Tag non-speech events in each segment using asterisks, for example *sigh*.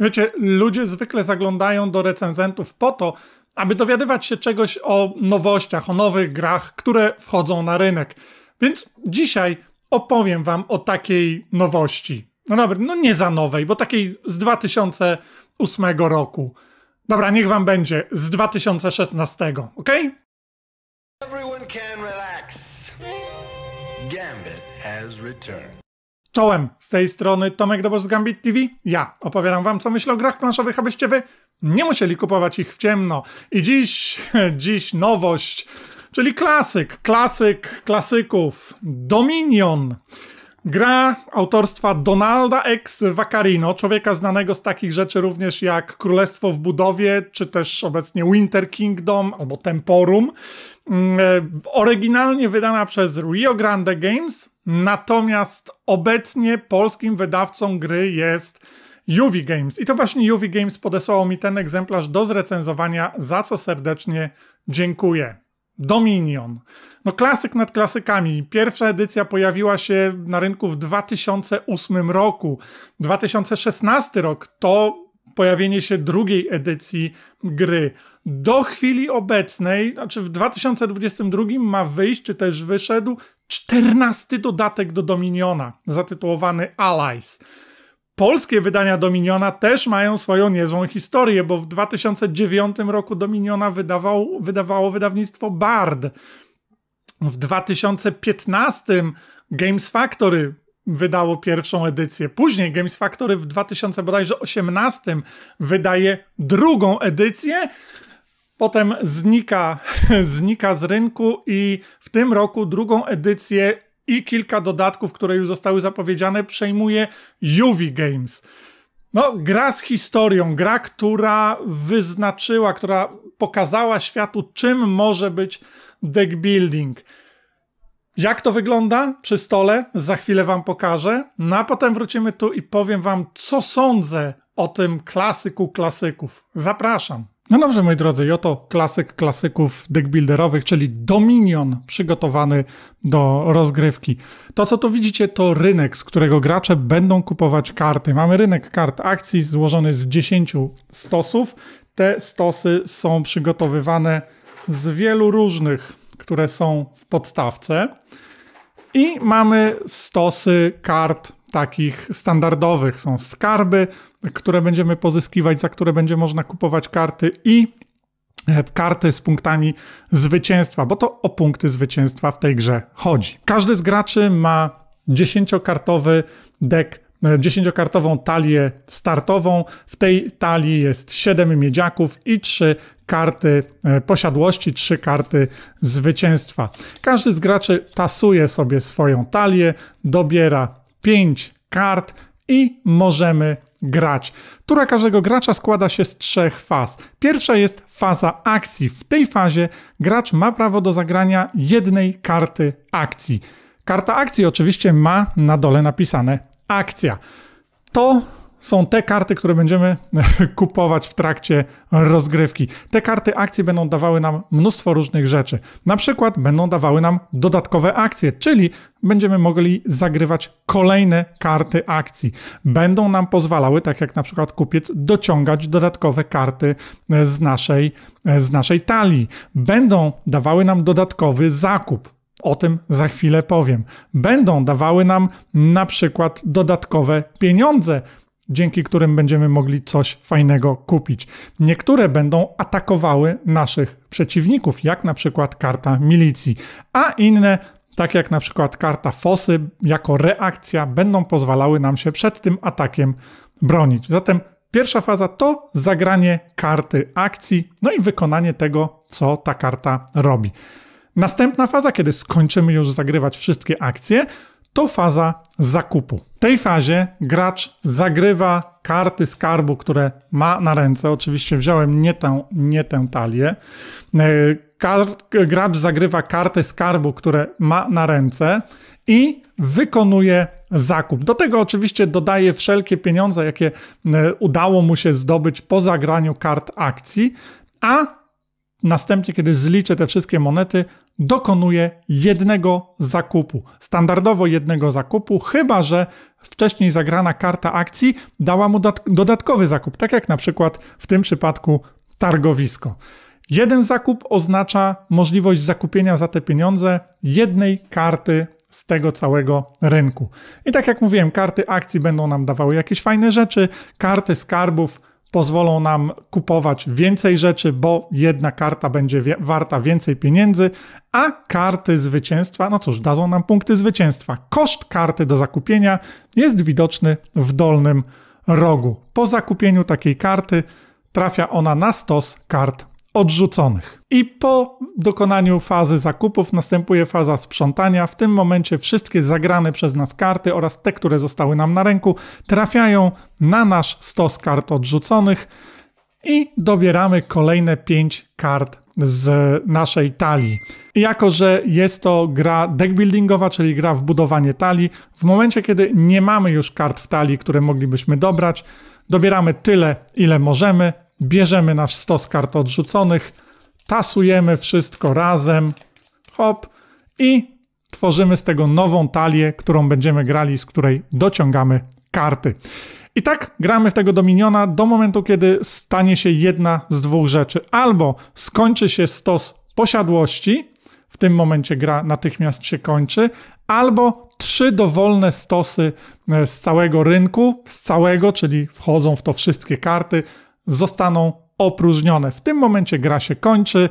Wiecie, ludzie zwykle zaglądają do recenzentów po to, aby dowiadywać się czegoś o nowościach, o nowych grach, które wchodzą na rynek. Więc dzisiaj opowiem wam o takiej nowości. No dobra, no nie za nowej, bo takiej z 2008 roku. Dobra, niech wam będzie z 2016, ok? Everyone can relax. Gambit has returned. Czołem z tej strony Tomek do z Gambit TV. Ja opowiadam wam, co myślę o grach planszowych, abyście wy nie musieli kupować ich w ciemno. I dziś, *laughs* dziś nowość, czyli klasyk, klasyk klasyków, Dominion. Gra autorstwa Donalda X. Vaccarino, człowieka znanego z takich rzeczy również jak Królestwo w budowie, czy też obecnie Winter Kingdom albo Temporum. Mm, e, oryginalnie wydana przez Rio Grande Games, natomiast obecnie polskim wydawcą gry jest UV Games. I to właśnie UV Games podesłało mi ten egzemplarz do zrecenzowania, za co serdecznie dziękuję. Dominion. No klasyk nad klasykami. Pierwsza edycja pojawiła się na rynku w 2008 roku. 2016 rok to pojawienie się drugiej edycji gry. Do chwili obecnej, znaczy w 2022 ma wyjść, czy też wyszedł, 14 dodatek do Dominiona, zatytułowany Allies polskie wydania Dominiona też mają swoją niezłą historię, bo w 2009 roku Dominiona wydawał, wydawało wydawnictwo Bard. W 2015 Games Factory wydało pierwszą edycję. Później Games Factory w 2018 wydaje drugą edycję. Potem znika, *laughs* znika z rynku i w tym roku drugą edycję i kilka dodatków, które już zostały zapowiedziane, przejmuje Juvie Games. No, gra z historią, gra, która wyznaczyła, która pokazała światu, czym może być deck building. Jak to wygląda przy stole, za chwilę wam pokażę. No a potem wrócimy tu i powiem wam, co sądzę o tym klasyku klasyków. Zapraszam. No dobrze, moi drodzy, i oto klasyk klasyków deckbuilderowych, czyli Dominion przygotowany do rozgrywki. To, co tu widzicie, to rynek, z którego gracze będą kupować karty. Mamy rynek kart akcji złożony z 10 stosów. Te stosy są przygotowywane z wielu różnych które są w podstawce. I mamy stosy kart takich standardowych. Są skarby, które będziemy pozyskiwać, za które będzie można kupować karty i e, karty z punktami zwycięstwa, bo to o punkty zwycięstwa w tej grze chodzi. Każdy z graczy ma dziesięciokartowy deck E, dziesięciokartową talię startową. W tej talii jest 7 miedziaków i 3 karty e, posiadłości, 3 karty zwycięstwa. Każdy z graczy tasuje sobie swoją talię, dobiera 5 kart i możemy grać. Tura każdego gracza składa się z trzech faz. Pierwsza jest faza akcji. W tej fazie gracz ma prawo do zagrania jednej karty akcji. Karta akcji oczywiście ma na dole napisane akcja. To są te karty, które będziemy *laughs* kupować w trakcie rozgrywki. Te karty akcji będą dawały nam mnóstwo różnych rzeczy. Na przykład będą dawały nam dodatkowe akcje, czyli będziemy mogli zagrywać kolejne karty akcji. Będą nam pozwalały, tak jak na przykład kupiec, dociągać dodatkowe karty z naszej, z naszej talii. Będą dawały nam dodatkowy zakup o tym za chwilę powiem. Będą dawały nam na przykład dodatkowe pieniądze, dzięki którym będziemy mogli coś fajnego kupić. Niektóre będą atakowały naszych przeciwników, jak na przykład karta milicji, a inne tak jak na przykład karta fosy, jako reakcja będą pozwalały nam się przed tym atakiem bronić. Zatem pierwsza faza to zagranie karty akcji, no i wykonanie tego, co ta karta robi. Następna faza, kiedy skończymy już zagrywać wszystkie akcje, to faza zakupu. W tej fazie gracz zagrywa karty skarbu, które ma na ręce. Oczywiście wziąłem nie tę, nie tę talię. E, kart, gracz zagrywa karty skarbu, które ma na ręce i wykonuje zakup. Do tego oczywiście dodaje wszelkie pieniądze, jakie e, udało mu się zdobyć po zagraniu kart akcji, a Następnie, kiedy zliczę te wszystkie monety, dokonuję jednego zakupu. Standardowo jednego zakupu, chyba że wcześniej zagrana karta akcji dała mu dodatkowy zakup, tak jak na przykład w tym przypadku targowisko. Jeden zakup oznacza możliwość zakupienia za te pieniądze jednej karty z tego całego rynku. I tak jak mówiłem, karty akcji będą nam dawały jakieś fajne rzeczy, karty skarbów pozwolą nam kupować więcej rzeczy, bo jedna karta będzie warta więcej pieniędzy, a karty zwycięstwa, no cóż, dadzą nam punkty zwycięstwa. Koszt karty do zakupienia jest widoczny w dolnym rogu. Po zakupieniu takiej karty trafia ona na stos kart odrzuconych. I po dokonaniu fazy zakupów następuje faza sprzątania. W tym momencie wszystkie zagrane przez nas karty oraz te, które zostały nam na ręku, trafiają na nasz stos kart odrzuconych i dobieramy kolejne 5 kart z naszej talii. Jako, że jest to gra deckbuildingowa, czyli gra w budowanie talii, w momencie, kiedy nie mamy już kart w talii, które moglibyśmy dobrać, dobieramy tyle, ile możemy, bierzemy nasz stos kart odrzuconych, tasujemy wszystko razem, hop, i tworzymy z tego nową talię, którą będziemy grali, z której dociągamy karty. I tak gramy w tego Dominiona do momentu, kiedy stanie się jedna z dwóch rzeczy. Albo skończy się stos posiadłości, w tym momencie gra natychmiast się kończy, albo trzy dowolne stosy e, z całego rynku, z całego, czyli wchodzą w to wszystkie karty, zostaną opróżnione. W tym momencie gra się kończy.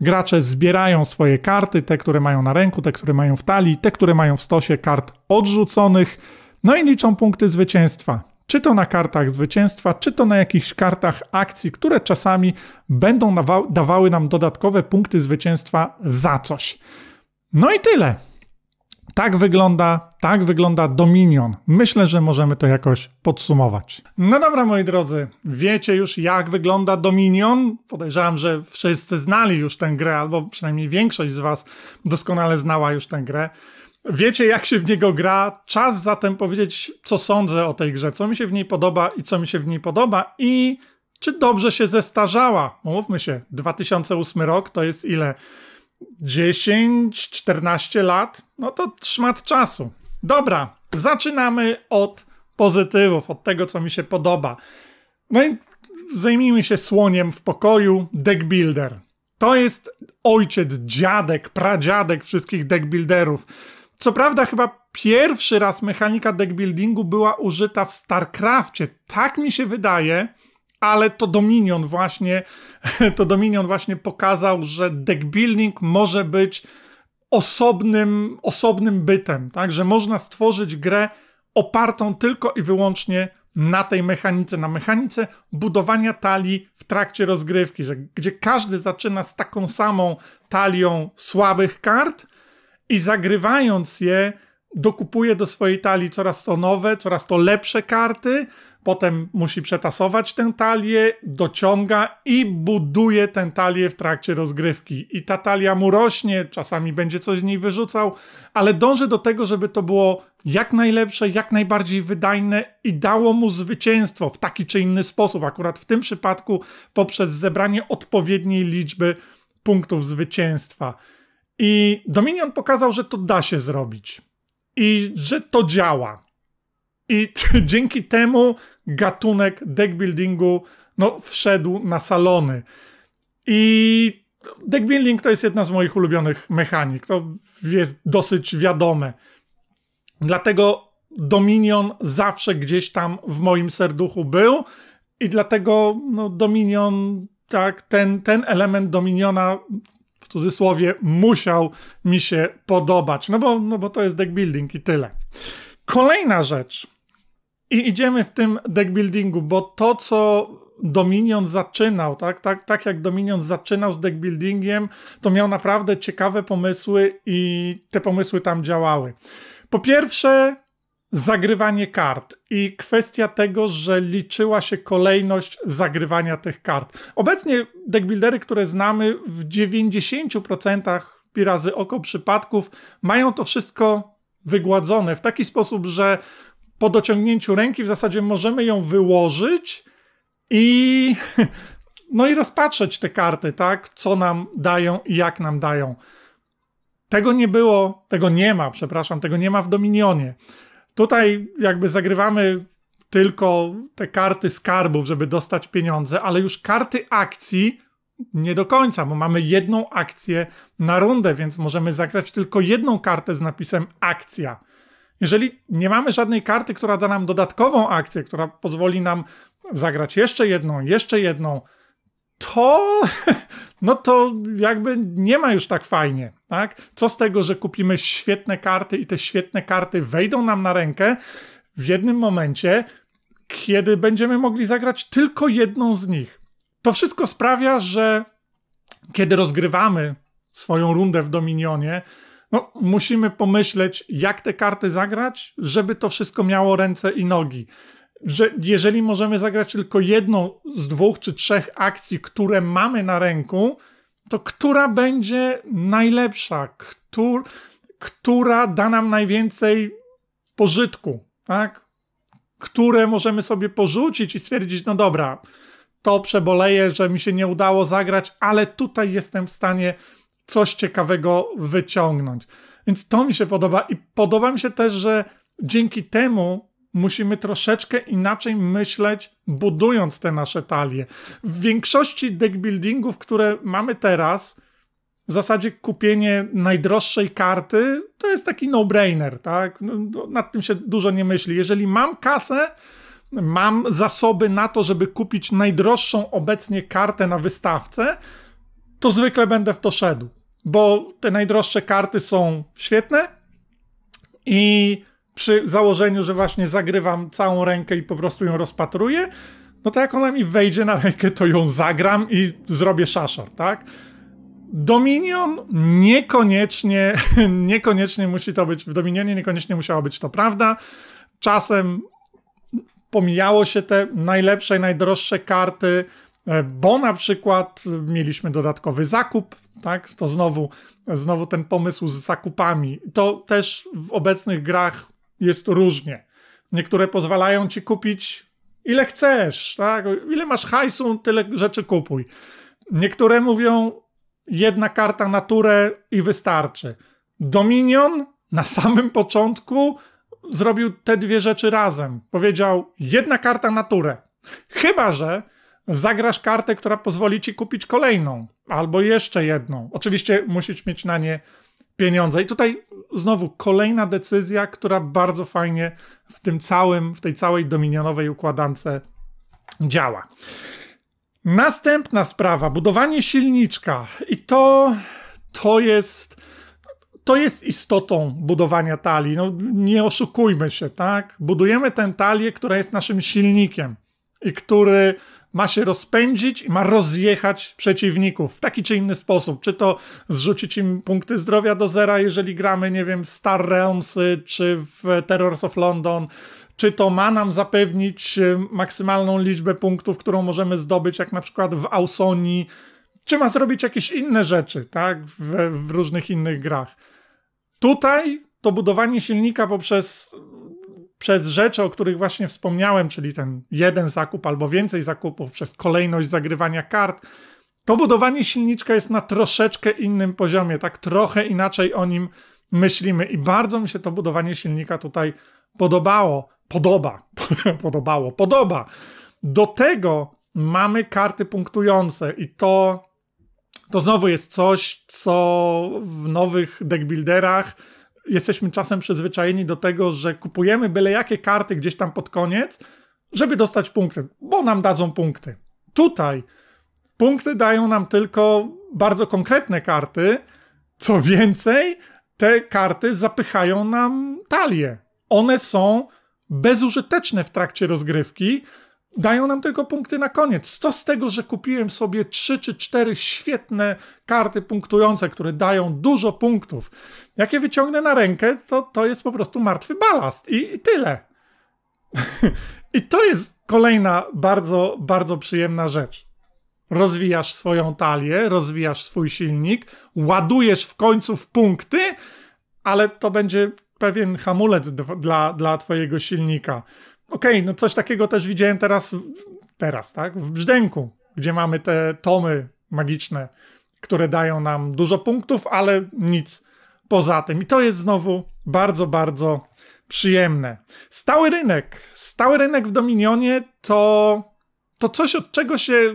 Gracze zbierają swoje karty, te, które mają na ręku, te, które mają w talii, te, które mają w stosie kart odrzuconych, no i liczą punkty zwycięstwa. Czy to na kartach zwycięstwa, czy to na jakichś kartach akcji, które czasami będą dawały nam dodatkowe punkty zwycięstwa za coś. No i tyle. Tak wygląda, tak wygląda Dominion. Myślę, że możemy to jakoś podsumować. No dobra, moi drodzy, wiecie już jak wygląda Dominion? Podejrzewam, że wszyscy znali już tę grę, albo przynajmniej większość z was doskonale znała już tę grę. Wiecie, jak się w niego gra. Czas zatem powiedzieć, co sądzę o tej grze, co mi się w niej podoba i co mi się w niej podoba i czy dobrze się zestarzała. Mówmy się, 2008 rok to jest ile? 10-14 lat, no to szmat czasu. Dobra, zaczynamy od pozytywów, od tego, co mi się podoba. No i zajmijmy się słoniem w pokoju, deck builder. To jest ojciec, dziadek, pradziadek wszystkich deck builderów. Co prawda chyba pierwszy raz mechanika deck buildingu była użyta w StarCraftie. Tak mi się wydaje, ale to Dominion właśnie, *laughs* to Dominion właśnie pokazał, że deckbuilding może być osobnym, osobnym bytem, tak? Że można stworzyć grę opartą tylko i wyłącznie na tej mechanice, na mechanice budowania talii w trakcie rozgrywki, że, gdzie każdy zaczyna z taką samą talią słabych kart i zagrywając je dokupuje do swojej talii coraz to nowe, coraz to lepsze karty, potem musi przetasować tę talię, dociąga i buduje tę talię w trakcie rozgrywki. I ta talia mu rośnie, czasami będzie coś z niej wyrzucał, ale dąży do tego, żeby to było jak najlepsze, jak najbardziej wydajne i dało mu zwycięstwo w taki czy inny sposób. Akurat w tym przypadku poprzez zebranie odpowiedniej liczby punktów zwycięstwa. I Dominion pokazał, że to da się zrobić i że to działa. I *laughs* dzięki temu gatunek deckbuildingu no, wszedł na salony. I deckbuilding to jest jedna z moich ulubionych mechanik. To jest dosyć wiadome. Dlatego Dominion zawsze gdzieś tam w moim serduchu był i dlatego no, Dominion, tak, ten, ten element Dominiona w cudzysłowie musiał mi się podobać, no bo, no bo to jest deck building i tyle. Kolejna rzecz, i idziemy w tym deckbuildingu, bo to, co Dominion zaczynał, tak? Tak, tak jak Dominion zaczynał z deckbuildingiem, to miał naprawdę ciekawe pomysły i te pomysły tam działały. Po pierwsze, zagrywanie kart i kwestia tego, że liczyła się kolejność zagrywania tych kart. Obecnie deckbuildery, które znamy, w 90% razy oko przypadków mają to wszystko wygładzone w taki sposób, że po dociągnięciu ręki w zasadzie możemy ją wyłożyć i *laughs* no i rozpatrzeć te karty, tak? Co nam dają i jak nam dają. Tego nie było, tego nie ma, przepraszam, tego nie ma w Dominionie. Tutaj jakby zagrywamy tylko te karty skarbów, żeby dostać pieniądze, ale już karty akcji nie do końca, bo mamy jedną akcję na rundę, więc możemy zagrać tylko jedną kartę z napisem akcja. Jeżeli nie mamy żadnej karty, która da nam dodatkową akcję, która pozwoli nam zagrać jeszcze jedną, jeszcze jedną, to *laughs* no to jakby nie ma już tak fajnie, tak? Co z tego, że kupimy świetne karty i te świetne karty wejdą nam na rękę w jednym momencie, kiedy będziemy mogli zagrać tylko jedną z nich. To wszystko sprawia, że kiedy rozgrywamy swoją rundę w Dominionie, no, musimy pomyśleć, jak te karty zagrać, żeby to wszystko miało ręce i nogi. Że jeżeli możemy zagrać tylko jedną z dwóch czy trzech akcji, które mamy na ręku, to która będzie najlepsza, Któr, która da nam najwięcej pożytku, tak? Które możemy sobie porzucić i stwierdzić, no dobra, to przeboleję, że mi się nie udało zagrać, ale tutaj jestem w stanie coś ciekawego wyciągnąć. Więc to mi się podoba i podoba mi się też, że dzięki temu musimy troszeczkę inaczej myśleć, budując te nasze talie. W większości deckbuildingów, które mamy teraz, w zasadzie kupienie najdroższej karty to jest taki no-brainer, tak? No, no, nad tym się dużo nie myśli. Jeżeli mam kasę, mam zasoby na to, żeby kupić najdroższą obecnie kartę na wystawce, to zwykle będę w to szedł bo te najdroższe karty są świetne i przy założeniu, że właśnie zagrywam całą rękę i po prostu ją rozpatruję, no to jak ona mi wejdzie na rękę, to ją zagram i zrobię szaszar, tak? Dominion niekoniecznie, *laughs* niekoniecznie musi to być, w Dominionie niekoniecznie musiała być to prawda. Czasem pomijało się te najlepsze i najdroższe karty, E, bo na przykład mieliśmy dodatkowy zakup, tak? To znowu, znowu ten pomysł z zakupami. To też w obecnych grach jest różnie. Niektóre pozwalają ci kupić ile chcesz, tak? Ile masz hajsu, tyle rzeczy kupuj. Niektóre mówią jedna karta naturę i wystarczy. Dominion na samym początku zrobił te dwie rzeczy razem. Powiedział jedna karta naturę. Chyba, że zagrasz kartę, która pozwoli ci kupić kolejną albo jeszcze jedną. Oczywiście musisz mieć na nie pieniądze. I tutaj znowu kolejna decyzja, która bardzo fajnie w tym całym, w tej całej dominionowej układance działa. Następna sprawa, budowanie silniczka. I to, to jest. To jest istotą budowania talii. No, nie oszukujmy się, tak? Budujemy tę talię, która jest naszym silnikiem i który ma się rozpędzić i ma rozjechać przeciwników w taki czy inny sposób. Czy to zrzucić im punkty zdrowia do zera, jeżeli gramy, nie wiem, w Star Realms czy w Terrors of London, czy to ma nam zapewnić e, maksymalną liczbę punktów, którą możemy zdobyć, jak na przykład w Ausonii, czy ma zrobić jakieś inne rzeczy, tak, w, w różnych innych grach. Tutaj to budowanie silnika poprzez przez rzeczy, o których właśnie wspomniałem, czyli ten jeden zakup albo więcej zakupów, przez kolejność zagrywania kart, to budowanie silniczka jest na troszeczkę innym poziomie, tak trochę inaczej o nim myślimy i bardzo mi się to budowanie silnika tutaj podobało. Podoba, *laughs* podobało, podoba. Do tego mamy karty punktujące i to, to znowu jest coś, co w nowych deckbuilderach builderach jesteśmy czasem przyzwyczajeni do tego, że kupujemy byle jakie karty gdzieś tam pod koniec, żeby dostać punkty, bo nam dadzą punkty. Tutaj punkty dają nam tylko bardzo konkretne karty. Co więcej, te karty zapychają nam talię. One są bezużyteczne w trakcie rozgrywki, dają nam tylko punkty na koniec. Co z tego, że kupiłem sobie 3 czy 4 świetne karty punktujące, które dają dużo punktów. Jak je wyciągnę na rękę, to to jest po prostu martwy balast i, i tyle. *laughs* I to jest kolejna bardzo, bardzo przyjemna rzecz. Rozwijasz swoją talię, rozwijasz swój silnik, ładujesz w końcu w punkty, ale to będzie pewien hamulec dla, dla twojego silnika. Okej, okay, no coś takiego też widziałem teraz, teraz, tak? W Brzdęku, gdzie mamy te tomy magiczne, które dają nam dużo punktów, ale nic poza tym. I to jest znowu bardzo, bardzo przyjemne. Stały rynek. Stały rynek w Dominionie to, to coś, od czego się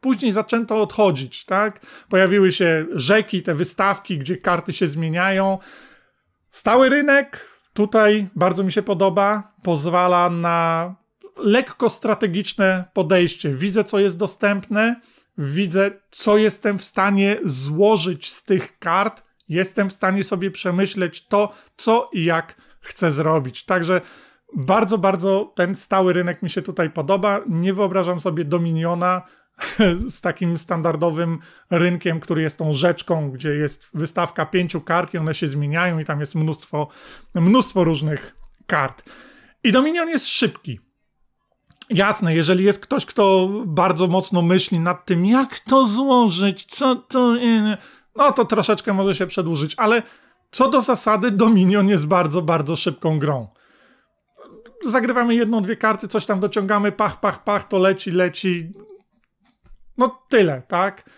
później zaczęto odchodzić, tak? Pojawiły się rzeki, te wystawki, gdzie karty się zmieniają. Stały rynek Tutaj bardzo mi się podoba, pozwala na lekko strategiczne podejście. Widzę, co jest dostępne, widzę, co jestem w stanie złożyć z tych kart, jestem w stanie sobie przemyśleć to, co i jak chcę zrobić. Także bardzo, bardzo ten stały rynek mi się tutaj podoba. Nie wyobrażam sobie Dominiona *laughs* z takim standardowym rynkiem, który jest tą rzeczką, gdzie jest wystawka pięciu kart i one się zmieniają i tam jest mnóstwo, mnóstwo różnych kart. I Dominion jest szybki. Jasne, jeżeli jest ktoś, kto bardzo mocno myśli nad tym, jak to złożyć, co to. No to troszeczkę może się przedłużyć, ale co do zasady, Dominion jest bardzo, bardzo szybką grą. Zagrywamy jedną, dwie karty, coś tam dociągamy, pach, pach, pach, to leci, leci. No tyle, tak?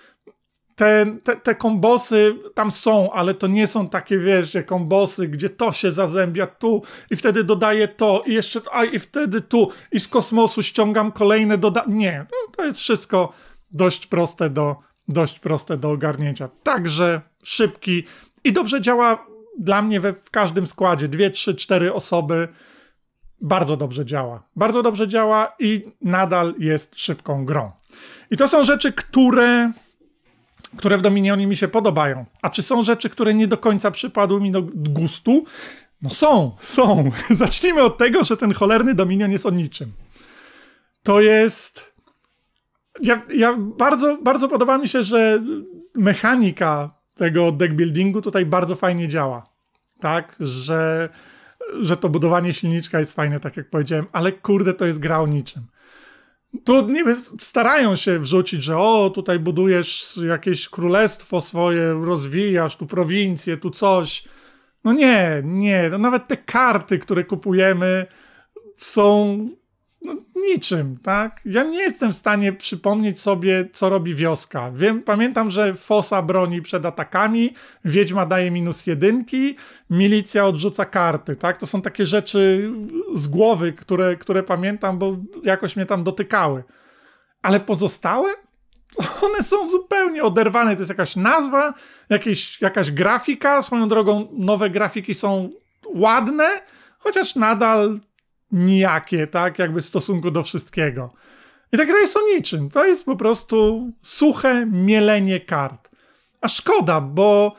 Te, te, te kombosy tam są, ale to nie są takie, wiesz, kombosy, gdzie to się zazębia tu i wtedy dodaję to i jeszcze, a i wtedy tu i z kosmosu ściągam kolejne doda... Nie, no, to jest wszystko dość proste do, dość proste do ogarnięcia. Także szybki i dobrze działa dla mnie we, w każdym składzie. Dwie, trzy, cztery osoby bardzo dobrze działa. Bardzo dobrze działa i nadal jest szybką grą. I to są rzeczy, które, które w Dominionie mi się podobają. A czy są rzeczy, które nie do końca przypadły mi do gustu? No są, są. *laughs* Zacznijmy od tego, że ten cholerny Dominion jest o niczym. To jest... Ja, ja bardzo, bardzo podoba mi się, że mechanika tego deckbuildingu tutaj bardzo fajnie działa. Tak, że, że to budowanie silniczka jest fajne, tak jak powiedziałem, ale kurde, to jest gra o niczym tu niby starają się wrzucić, że o, tutaj budujesz jakieś królestwo swoje, rozwijasz tu prowincję, tu coś. No nie, nie, no nawet te karty, które kupujemy są no, niczym, tak? Ja nie jestem w stanie przypomnieć sobie, co robi wioska. Wiem, pamiętam, że Fosa broni przed atakami, Wiedźma daje minus jedynki, milicja odrzuca karty, tak? To są takie rzeczy z głowy, które, które pamiętam, bo jakoś mnie tam dotykały. Ale pozostałe? *laughs* One są zupełnie oderwane. To jest jakaś nazwa, jakieś, jakaś grafika. Swoją drogą, nowe grafiki są ładne, chociaż nadal nijakie, tak? Jakby w stosunku do wszystkiego. I ta gra jest o niczym. To jest po prostu suche mielenie kart. A szkoda, bo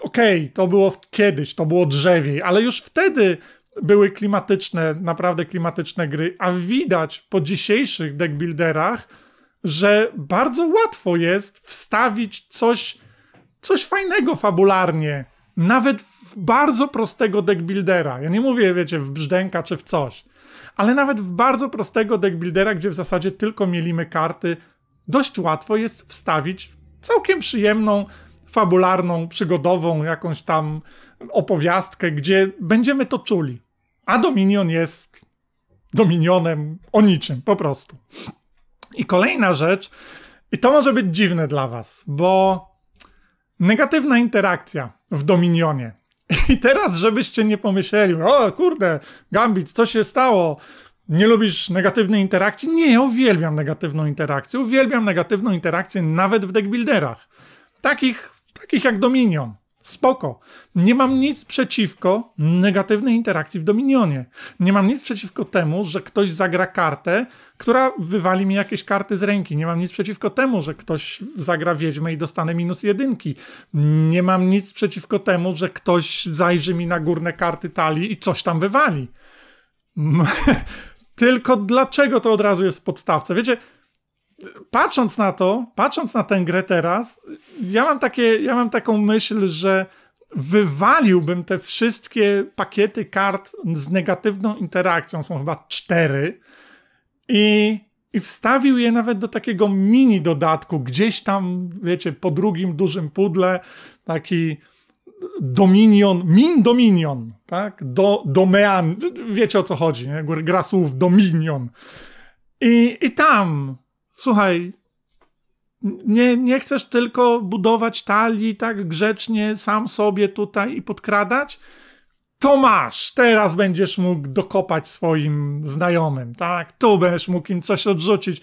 okej, okay, to było kiedyś, to było drzewiej, ale już wtedy były klimatyczne, naprawdę klimatyczne gry, a widać po dzisiejszych deckbuilderach, że bardzo łatwo jest wstawić coś, coś fajnego fabularnie nawet w bardzo prostego deckbuildera. Ja nie mówię, wiecie, w brzdęka czy w coś. Ale nawet w bardzo prostego deckbuildera, gdzie w zasadzie tylko mielimy karty, dość łatwo jest wstawić całkiem przyjemną, fabularną, przygodową jakąś tam opowiastkę, gdzie będziemy to czuli. A Dominion jest Dominionem o niczym, po prostu. I kolejna rzecz, i to może być dziwne dla Was, bo Negatywna interakcja w Dominionie. I teraz, żebyście nie pomyśleli, o kurde, Gambit, co się stało? Nie lubisz negatywnej interakcji? Nie, ja uwielbiam negatywną interakcję. Uwielbiam negatywną interakcję nawet w deckbuilderach. Takich, takich jak Dominion. Spoko. Nie mam nic przeciwko negatywnej interakcji w Dominionie. Nie mam nic przeciwko temu, że ktoś zagra kartę, która wywali mi jakieś karty z ręki. Nie mam nic przeciwko temu, że ktoś zagra Wiedźmę i dostanę minus jedynki. Nie mam nic przeciwko temu, że ktoś zajrzy mi na górne karty talii i coś tam wywali. *laughs* Tylko dlaczego to od razu jest w podstawce? Wiecie, patrząc na to, patrząc na tę grę teraz, ja mam, takie, ja mam taką myśl, że wywaliłbym te wszystkie pakiety kart z negatywną interakcją, są chyba cztery, i, i wstawił je nawet do takiego mini dodatku, gdzieś tam, wiecie, po drugim dużym pudle, taki Dominion, Min Dominion, tak? Do, domean, wiecie o co chodzi, nie? Gra słów Dominion. I, I tam słuchaj, nie, nie chcesz tylko budować talii tak grzecznie sam sobie tutaj i podkradać? To masz, teraz będziesz mógł dokopać swoim znajomym, tak? Tu będziesz mógł im coś odrzucić.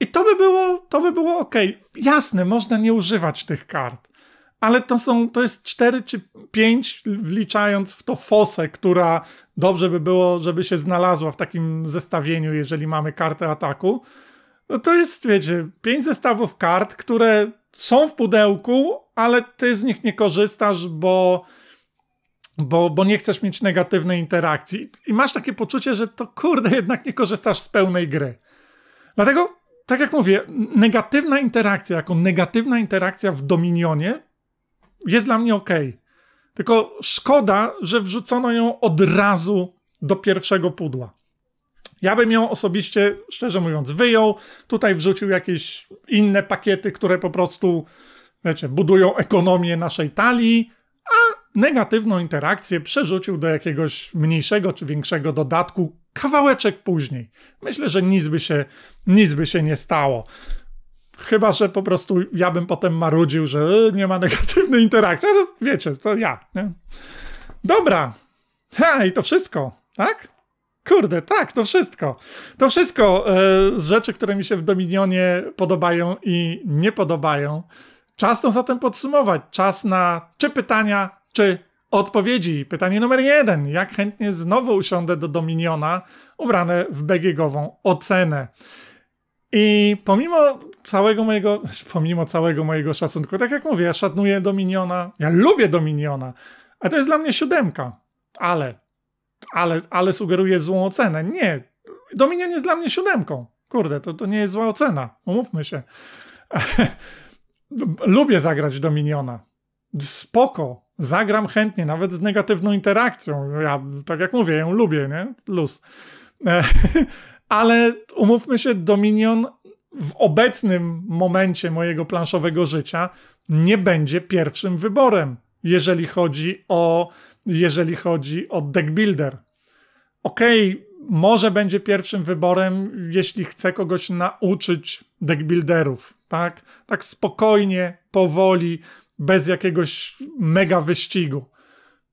I to by było, to by było ok. Jasne, można nie używać tych kart, ale to są, to jest 4 czy 5, wliczając w to fosę, która dobrze by było, żeby się znalazła w takim zestawieniu, jeżeli mamy kartę ataku. No to jest, wiecie, pięć zestawów kart, które są w pudełku, ale ty z nich nie korzystasz, bo, bo, bo nie chcesz mieć negatywnej interakcji. I masz takie poczucie, że to kurde, jednak nie korzystasz z pełnej gry. Dlatego, tak jak mówię, negatywna interakcja, jako negatywna interakcja w Dominionie jest dla mnie ok. Tylko szkoda, że wrzucono ją od razu do pierwszego pudła. Ja bym ją osobiście, szczerze mówiąc, wyjął. Tutaj wrzucił jakieś inne pakiety, które po prostu, wiecie, budują ekonomię naszej talii, a negatywną interakcję przerzucił do jakiegoś mniejszego czy większego dodatku kawałeczek później. Myślę, że nic by się, nic by się nie stało. Chyba, że po prostu ja bym potem marudził, że y, nie ma negatywnej interakcji. No, wiecie, to ja. Nie? Dobra. Ha, i to wszystko, tak? Kurde, tak, to wszystko. To wszystko e, z rzeczy, które mi się w Dominionie podobają i nie podobają. Czas to zatem podsumować. Czas na czy pytania, czy odpowiedzi. Pytanie numer jeden. Jak chętnie znowu usiądę do Dominiona ubrane w bgg ocenę. I pomimo całego mojego, *laughs* pomimo całego mojego szacunku, tak jak mówię, ja szanuję Dominiona, ja lubię Dominiona, a to jest dla mnie siódemka. Ale ale, ale sugeruje złą ocenę. Nie, Dominion jest dla mnie siódemką. Kurde, to, to nie jest zła ocena, umówmy się. *laughs* Lubię zagrać Dominiona. Spoko, zagram chętnie, nawet z negatywną interakcją. Ja, tak jak mówię, ją lubię, nie? Luz. *laughs* ale umówmy się, Dominion w obecnym momencie mojego planszowego życia nie będzie pierwszym wyborem jeżeli chodzi o, jeżeli chodzi o deck builder. Okej, okay, może będzie pierwszym wyborem, jeśli chcę kogoś nauczyć deck builderów, tak? Tak spokojnie, powoli, bez jakiegoś mega wyścigu.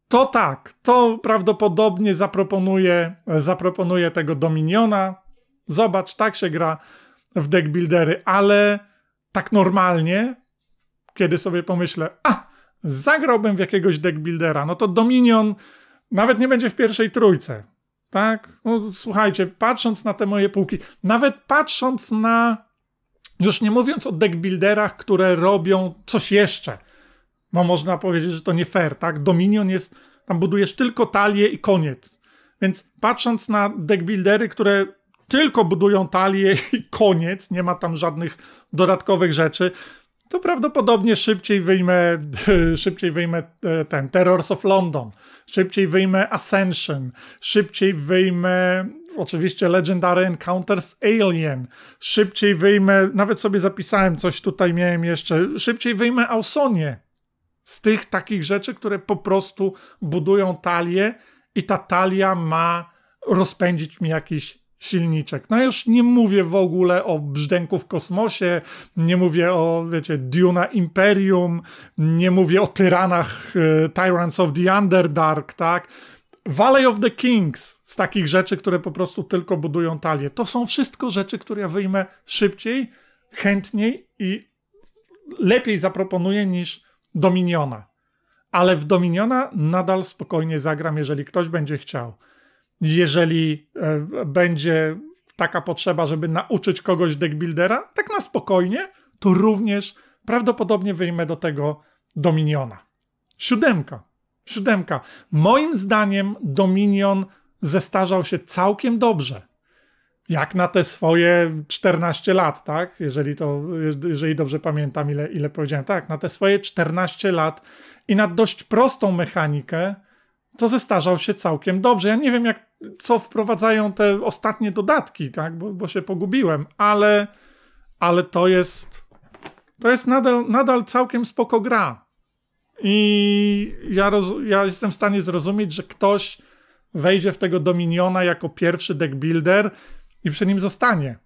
To tak, to prawdopodobnie zaproponuje, zaproponuje tego Dominiona. Zobacz, tak się gra w deck buildery, ale tak normalnie, kiedy sobie pomyślę, a zagrałbym w jakiegoś deckbuildera, no to Dominion nawet nie będzie w pierwszej trójce. Tak? No, słuchajcie, patrząc na te moje półki, nawet patrząc na, już nie mówiąc o deckbuilderach, które robią coś jeszcze, bo można powiedzieć, że to nie fair, tak? Dominion jest, tam budujesz tylko talię i koniec. Więc patrząc na deckbuildery, które tylko budują talię i koniec, nie ma tam żadnych dodatkowych rzeczy, to prawdopodobnie szybciej wyjmę, *laughs* szybciej wyjmę e, ten Terrors of London, szybciej wyjmę Ascension, szybciej wyjmę oczywiście Legendary Encounters Alien, szybciej wyjmę, nawet sobie zapisałem coś tutaj miałem jeszcze, szybciej wyjmę Ausonię. Z tych takich rzeczy, które po prostu budują talię i ta talia ma rozpędzić mi jakiś silniczek. No już nie mówię w ogóle o brzdęku w kosmosie, nie mówię o, wiecie, Duna Imperium, nie mówię o tyranach y, Tyrants of the Underdark, tak? Valley of the Kings, z takich rzeczy, które po prostu tylko budują talię. To są wszystko rzeczy, które ja wyjmę szybciej, chętniej i lepiej zaproponuję niż Dominiona. Ale w Dominiona nadal spokojnie zagram, jeżeli ktoś będzie chciał jeżeli e, będzie taka potrzeba, żeby nauczyć kogoś deckbuildera, tak na spokojnie, to również prawdopodobnie wyjmę do tego Dominiona. Siódemka. Siódemka. Moim zdaniem Dominion zestarzał się całkiem dobrze. Jak na te swoje 14 lat, tak? Jeżeli to, jeżeli dobrze pamiętam, ile, ile powiedziałem, tak, na te swoje 14 lat i na dość prostą mechanikę, to zestarzał się całkiem dobrze. Ja nie wiem, jak, co wprowadzają te ostatnie dodatki, tak? bo, bo się pogubiłem, ale, ale to jest. To jest nadal, nadal całkiem spoko gra. I ja, roz, ja jestem w stanie zrozumieć, że ktoś wejdzie w tego Dominiona jako pierwszy deck builder i przy nim zostanie.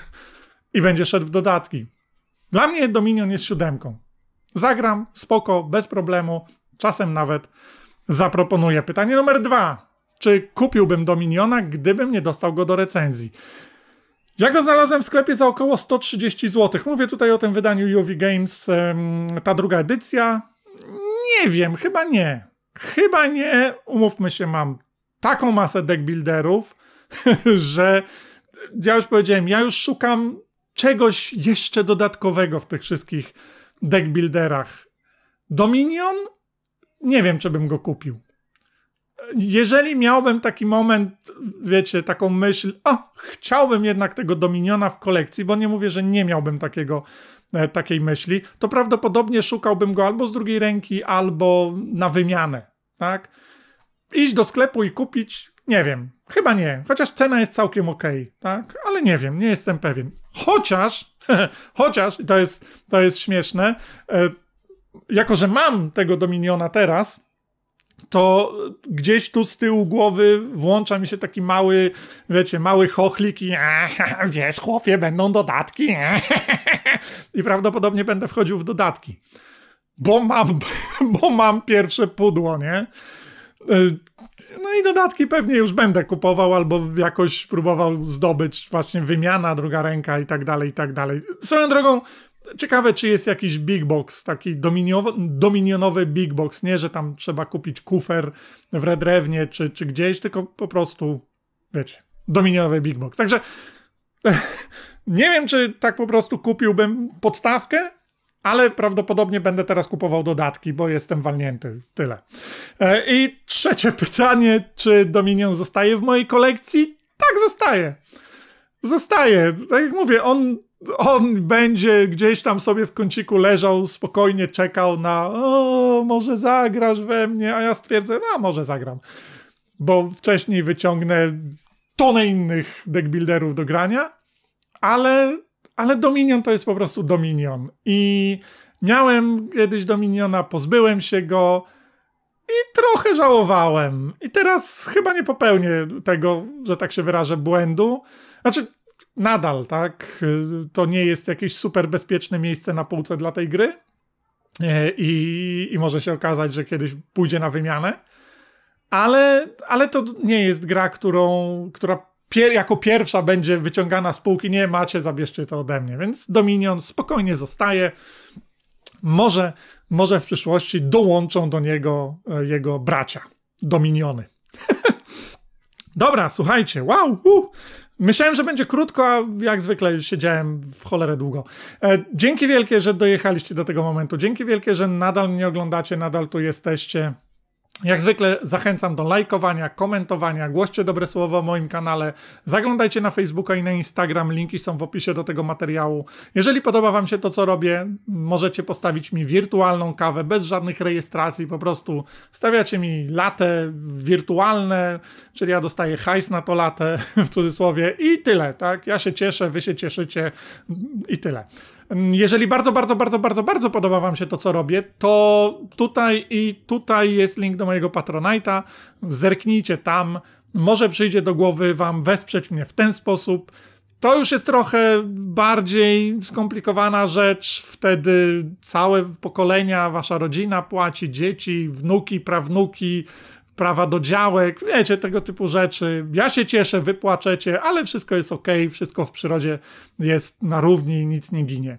*laughs* I będzie szedł w dodatki. Dla mnie Dominion jest siódemką. Zagram spoko, bez problemu, czasem nawet zaproponuję. Pytanie numer dwa. Czy kupiłbym Dominiona, gdybym nie dostał go do recenzji? Ja go znalazłem w sklepie za około 130 zł. Mówię tutaj o tym wydaniu UV Games, ta druga edycja. Nie wiem, chyba nie. Chyba nie. Umówmy się, mam taką masę deckbuilderów, *laughs* że ja już powiedziałem, ja już szukam czegoś jeszcze dodatkowego w tych wszystkich deckbuilderach. Dominion nie wiem, czy bym go kupił. Jeżeli miałbym taki moment, wiecie, taką myśl, o, chciałbym jednak tego Dominiona w kolekcji, bo nie mówię, że nie miałbym takiego, e, takiej myśli, to prawdopodobnie szukałbym go albo z drugiej ręki, albo na wymianę, tak? Iść do sklepu i kupić, nie wiem, chyba nie, chociaż cena jest całkiem okej, okay, tak? Ale nie wiem, nie jestem pewien. Chociaż, *laughs* chociaż, to jest, to jest śmieszne, e, jako że mam tego Dominiona teraz, to gdzieś tu z tyłu głowy włącza mi się taki mały, wiecie, mały chochlik i *laughs* wiesz, chłopie, będą dodatki. *laughs* I prawdopodobnie będę wchodził w dodatki. Bo mam, *laughs* bo mam pierwsze pudło, nie? No i dodatki pewnie już będę kupował albo jakoś próbował zdobyć właśnie wymiana, druga ręka i tak dalej, i tak dalej. Swoją drogą, Ciekawe, czy jest jakiś big box, taki dominionowy big box. Nie, że tam trzeba kupić kufer w Redrewnie czy, czy gdzieś, tylko po prostu, wiecie, dominionowy big box. Także *laughs* nie wiem, czy tak po prostu kupiłbym podstawkę, ale prawdopodobnie będę teraz kupował dodatki, bo jestem walnięty. Tyle. E, I trzecie *laughs* pytanie, czy Dominion zostaje w mojej kolekcji? Tak, zostaje. Zostaje. Tak jak mówię, on on będzie gdzieś tam sobie w kąciku leżał, spokojnie czekał na o, może zagrasz we mnie, a ja stwierdzę, no może zagram. Bo wcześniej wyciągnę tonę innych deckbuilderów do grania, ale, ale Dominion to jest po prostu Dominion. I miałem kiedyś Dominiona, pozbyłem się go i trochę żałowałem. I teraz chyba nie popełnię tego, że tak się wyrażę, błędu. Znaczy, nadal, tak, to nie jest jakieś super bezpieczne miejsce na półce dla tej gry e, i, i może się okazać, że kiedyś pójdzie na wymianę, ale, ale to nie jest gra, którą, która pier, jako pierwsza będzie wyciągana z półki, nie macie, zabierzcie to ode mnie, więc Dominion spokojnie zostaje, może, może w przyszłości dołączą do niego e, jego bracia, Dominiony. *laughs* Dobra, słuchajcie, wow, uh, Myślałem, że będzie krótko, a jak zwykle siedziałem w cholerę długo. E, dzięki wielkie, że dojechaliście do tego momentu. Dzięki wielkie, że nadal mnie oglądacie, nadal tu jesteście. Jak zwykle zachęcam do lajkowania, komentowania, głoście dobre słowo o moim kanale. Zaglądajcie na Facebooka i na Instagram, linki są w opisie do tego materiału. Jeżeli podoba Wam się to, co robię, możecie postawić mi wirtualną kawę bez żadnych rejestracji, po prostu stawiacie mi latę wirtualne, czyli ja dostaję hajs na to latę *laughs* w cudzysłowie i tyle, tak? Ja się cieszę, Wy się cieszycie i tyle. Mm, jeżeli bardzo, bardzo, bardzo, bardzo, bardzo podoba Wam się to, co robię, to tutaj i tutaj jest link do mojego Patronite'a. Zerknijcie tam. Może przyjdzie do głowy Wam wesprzeć mnie w ten sposób. To już jest trochę bardziej skomplikowana rzecz. Wtedy całe pokolenia, wasza rodzina płaci, dzieci, wnuki, prawnuki, prawa do działek, wiecie, tego typu rzeczy. Ja się cieszę, wypłaczecie, ale wszystko jest ok, wszystko w przyrodzie jest na równi i nic nie ginie.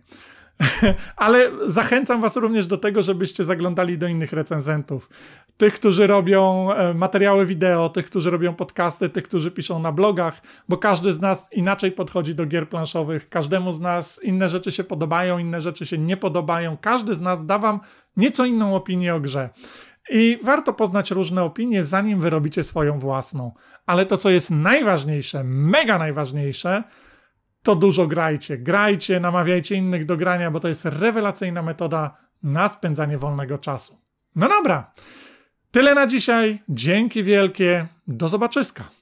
*laughs* ale zachęcam Was również do tego, żebyście zaglądali do innych recenzentów. Tych, którzy robią e, materiały wideo, tych, którzy robią podcasty, tych, którzy piszą na blogach, bo każdy z nas inaczej podchodzi do gier planszowych. Każdemu z nas inne rzeczy się podobają, inne rzeczy się nie podobają. Każdy z nas da Wam nieco inną opinię o grze. I warto poznać różne opinie, zanim wyrobicie swoją własną. Ale to, co jest najważniejsze, mega najważniejsze, to dużo grajcie. Grajcie, namawiajcie innych do grania, bo to jest rewelacyjna metoda na spędzanie wolnego czasu. No dobra, tyle na dzisiaj. Dzięki wielkie. Do zobaczyska.